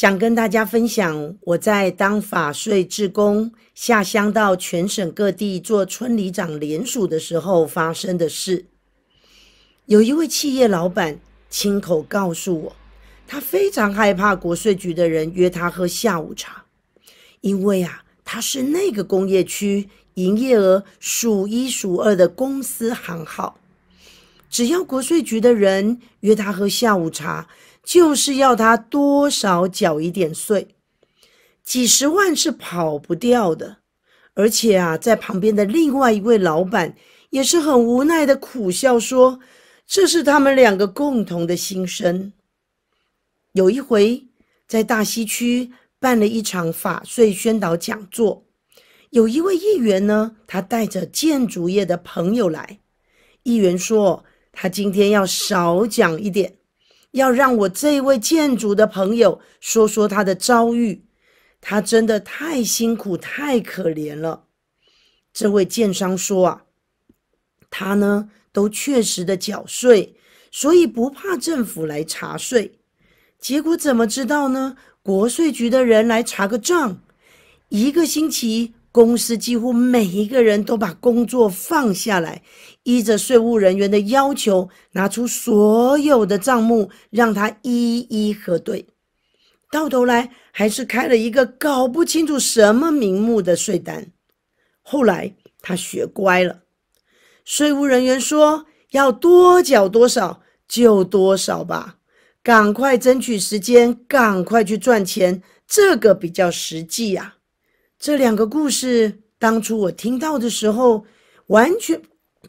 想跟大家分享我在当法税志工、下乡到全省各地做村里长联署的时候发生的事。有一位企业老板亲口告诉我，他非常害怕国税局的人约他喝下午茶，因为啊，他是那个工业区营业额数一数二的公司行号，只要国税局的人约他喝下午茶。就是要他多少缴一点税，几十万是跑不掉的。而且啊，在旁边的另外一位老板也是很无奈的苦笑说：“这是他们两个共同的心声。”有一回在大西区办了一场法税宣导讲座，有一位议员呢，他带着建筑业的朋友来。议员说：“他今天要少讲一点。”要让我这位建筑的朋友说说他的遭遇，他真的太辛苦太可怜了。这位建商说啊，他呢都确实的缴税，所以不怕政府来查税。结果怎么知道呢？国税局的人来查个账，一个星期。公司几乎每一个人都把工作放下来，依着税务人员的要求，拿出所有的账目，让他一一核对。到头来，还是开了一个搞不清楚什么名目的税单。后来他学乖了，税务人员说要多缴多少就多少吧，赶快争取时间，赶快去赚钱，这个比较实际啊。这两个故事，当初我听到的时候，完全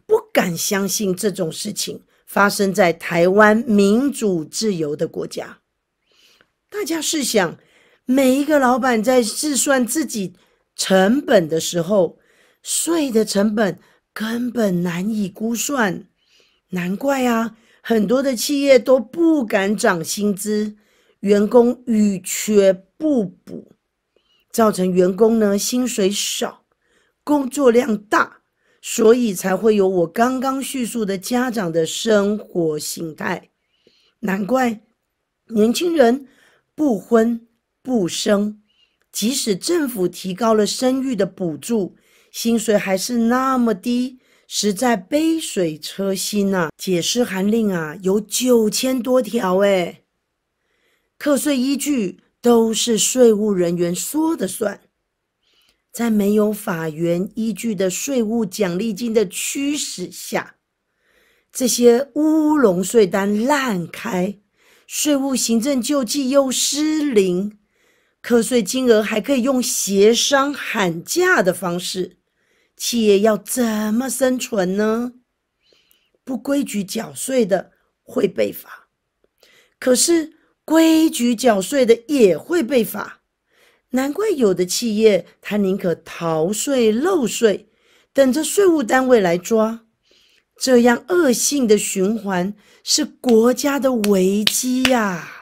不敢相信这种事情发生在台湾民主自由的国家。大家试想，每一个老板在计算自己成本的时候，税的成本根本难以估算，难怪啊，很多的企业都不敢涨薪资，员工与缺不补。造成员工呢薪水少，工作量大，所以才会有我刚刚叙述的家长的生活形态。难怪年轻人不婚不生，即使政府提高了生育的补助，薪水还是那么低，实在杯水车薪呐。解释函令啊，有九千多条诶课税依据。都是税务人员说的算，在没有法源依据的税务奖励金的驱使下，这些乌龙税单烂开，税务行政救济又失灵，课税金额还可以用协商喊价的方式，企业要怎么生存呢？不规矩缴税的会被罚，可是。规矩缴税的也会被罚，难怪有的企业他宁可逃税漏税，等着税务单位来抓，这样恶性的循环是国家的危机呀。